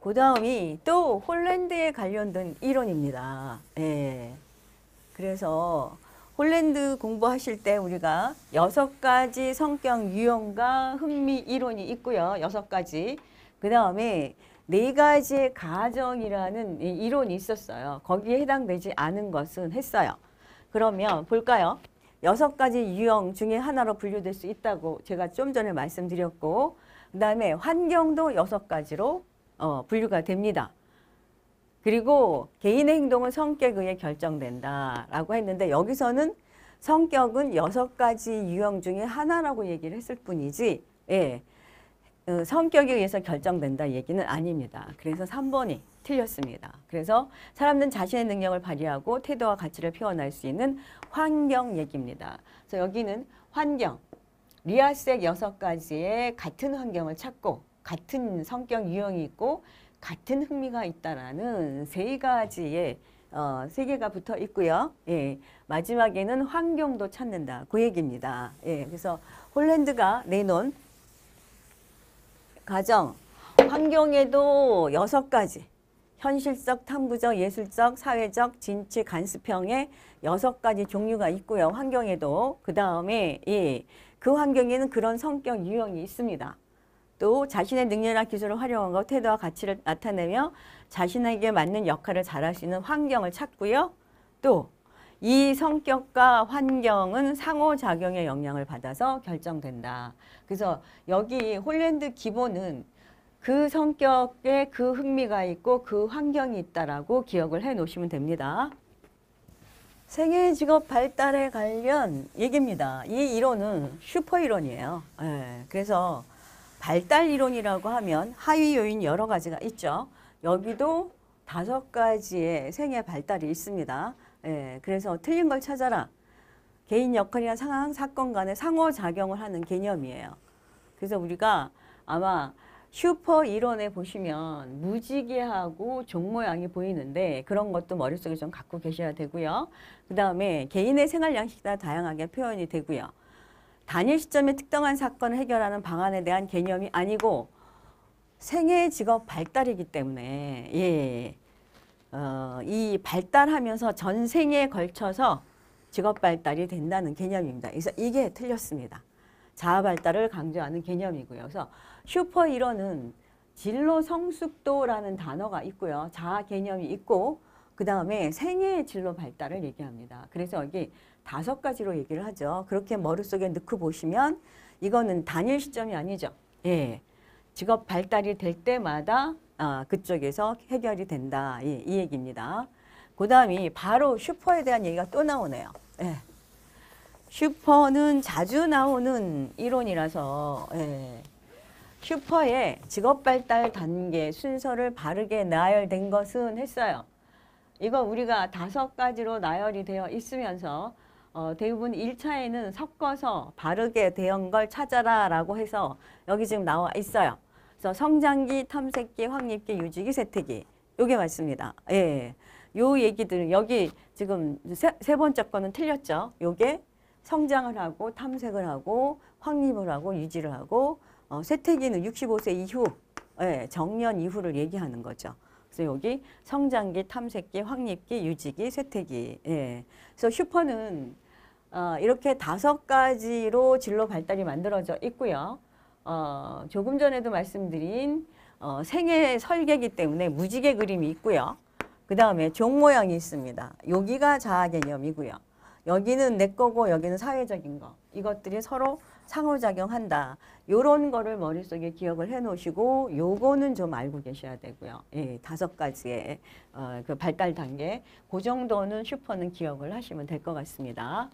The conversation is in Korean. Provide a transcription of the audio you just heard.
그 다음이 또 홀랜드에 관련된 이론입니다. 예. 그래서 홀랜드 공부하실 때 우리가 여섯 가지 성격 유형과 흥미 이론이 있고요. 여섯 가지. 그 다음에 네 가지의 가정이라는 이론이 있었어요. 거기에 해당되지 않은 것은 했어요. 그러면 볼까요? 여섯 가지 유형 중에 하나로 분류될 수 있다고 제가 좀 전에 말씀드렸고 그 다음에 환경도 여섯 가지로 어, 분류가 됩니다. 그리고 개인의 행동은 성격에 결정된다라고 했는데 여기서는 성격은 여섯 가지 유형 중에 하나라고 얘기를 했을 뿐이지 예, 어, 성격에 의해서 결정된다 얘기는 아닙니다. 그래서 3번이 틀렸습니다. 그래서 사람은 자신의 능력을 발휘하고 태도와 가치를 표현할 수 있는 환경 얘기입니다. 그래서 여기는 환경, 리아스 여섯 가지의 같은 환경을 찾고 같은 성격 유형이 있고 같은 흥미가 있다라는 세 가지의 어, 세 개가 붙어 있고요. 예, 마지막에는 환경도 찾는다. 그 얘기입니다. 예, 그래서 홀랜드가 내놓은 가정, 환경에도 여섯 가지 현실적, 탐구적, 예술적, 사회적, 진취, 간수평의 여섯 가지 종류가 있고요. 환경에도 그 다음에 예, 그 환경에는 그런 성격 유형이 있습니다. 또 자신의 능력이나 기술을 활용한것 태도와 가치를 나타내며 자신에게 맞는 역할을 잘 할 수 있는 환경을 찾고요. 또 이 성격과 환경은 상호작용의 영향을 받아서 결정된다. 그래서 여기 홀랜드 기본은 그 성격에 그 흥미가 있고 그 환경이 있다라고 기억을 해 놓으시면 됩니다. 세계 직업 발달에 관련 얘기입니다. 이 이론은 슈퍼 이론이에요. 예, 그래서 발달 이론이라고 하면 하위 요인 여러 가지가 있죠. 여기도 다섯 가지의 생애 발달이 있습니다. 예, 그래서 틀린 걸 찾아라. 개인 역할이나 상황, 사건 간의 상호작용을 하는 개념이에요. 그래서 우리가 아마 슈퍼 이론에 보시면 무지개하고 종 모양이 보이는데 그런 것도 머릿속에 좀 갖고 계셔야 되고요. 그 다음에 개인의 생활 양식에 따 다양하게 표현이 되고요. 단일 시점에 특정한 사건을 해결하는 방안에 대한 개념이 아니고 생애 직업 발달이기 때문에 예. 예, 예. 어, 이 발달하면서 전 생에 걸쳐서 직업 발달이 된다는 개념입니다. 그래서 이게 틀렸습니다. 자아 발달을 강조하는 개념이고요. 그래서 슈퍼 히어은 진로 성숙도라는 단어가 있고요. 자아 개념이 있고 그 다음에 생애 진로 발달을 얘기합니다. 그래서 여기 다섯 가지로 얘기를 하죠. 그렇게 머릿속에 넣고 보시면 이거는 단일 시점이 아니죠. 예. 직업 발달이 될 때마다 아, 그쪽에서 해결이 된다. 예, 이 얘기입니다. 그 다음이 바로 슈퍼에 대한 얘기가 또 나오네요. 예. 슈퍼는 자주 나오는 이론이라서 예. 슈퍼의 직업 발달 단계 순서를 바르게 나열된 것은 했어요. 이거 우리가 다섯 가지로 나열이 되어 있으면서 어, 대부분 1차에는 섞어서 바르게 대한 걸 찾아라 라고 해서 여기 지금 나와 있어요. 그래서 성장기, 탐색기, 확립기, 유지기, 세태기 요게 맞습니다. 예. 요 얘기들 여기 지금 세, 세 번째 거는 틀렸죠. 요게 성장을 하고 탐색을 하고 확립을 하고 유지를 하고 어, 세태기는 65세 이후 예, 정년 이후를 얘기하는 거죠. 그래서 여기 성장기, 탐색기, 확립기, 유지기, 쇠퇴기. 예. 그래서 슈퍼는 어, 이렇게 다섯 가지로 진로 발달이 만들어져 있고요. 어, 조금 전에도 말씀드린 어, 생애 설계기 때문에 무지개 그림이 있고요. 그 다음에 종 모양이 있습니다. 여기가 자아 개념이고요. 여기는 내 거고 여기는 사회적인 거. 이것들이 서로 상호작용한다. 요런 거를 머릿속에 기억을 해 놓으시고 요거는 좀 알고 계셔야 되고요. 예, 다섯 가지의 어, 그 발달 단계. 그 정도는 슈퍼는 기억을 하시면 될 것 같습니다.